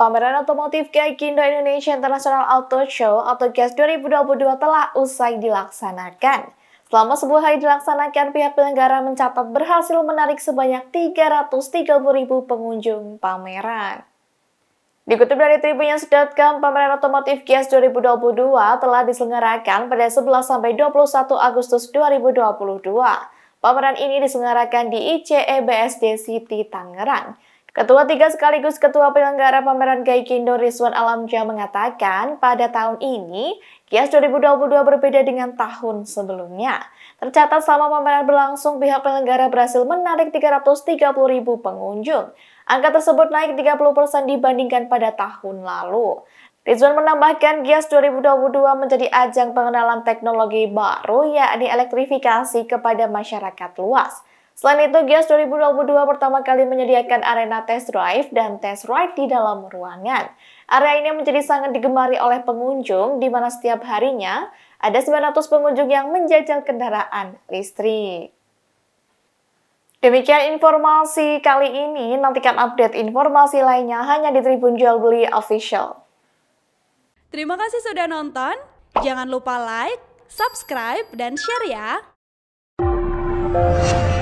Pameran otomotif Gaikindo Indonesia International Auto Show atau GAS 2022 telah usai dilaksanakan. Selama sebuah hari dilaksanakan, pihak penyelenggara mencatat berhasil menarik sebanyak 330.000 pengunjung pameran. Dikutip dari tribunnews.com, pameran otomotif GIAS 2022 telah diselenggarakan pada 11-21 Agustus 2022. Pameran ini diselenggarakan di ICE BSD City, Tangerang. Ketua tiga sekaligus Ketua Penyelenggara Pameran Gaikindo Rizwan Alamja mengatakan pada tahun ini Gias 2022 berbeda dengan tahun sebelumnya. Tercatat selama pameran berlangsung pihak penyelenggara berhasil menarik 330 ribu pengunjung. Angka tersebut naik 30% dibandingkan pada tahun lalu. Rizwan menambahkan Gias 2022 menjadi ajang pengenalan teknologi baru yakni elektrifikasi kepada masyarakat luas. Selain itu, Gias 2022 pertama kali menyediakan arena test drive dan test ride di dalam ruangan. Area ini menjadi sangat digemari oleh pengunjung di mana setiap harinya ada 900 pengunjung yang menjajal kendaraan listrik. Demikian informasi kali ini, nantikan update informasi lainnya hanya di Tribun Jual Beli Official. Terima kasih sudah nonton, jangan lupa like, subscribe, dan share ya!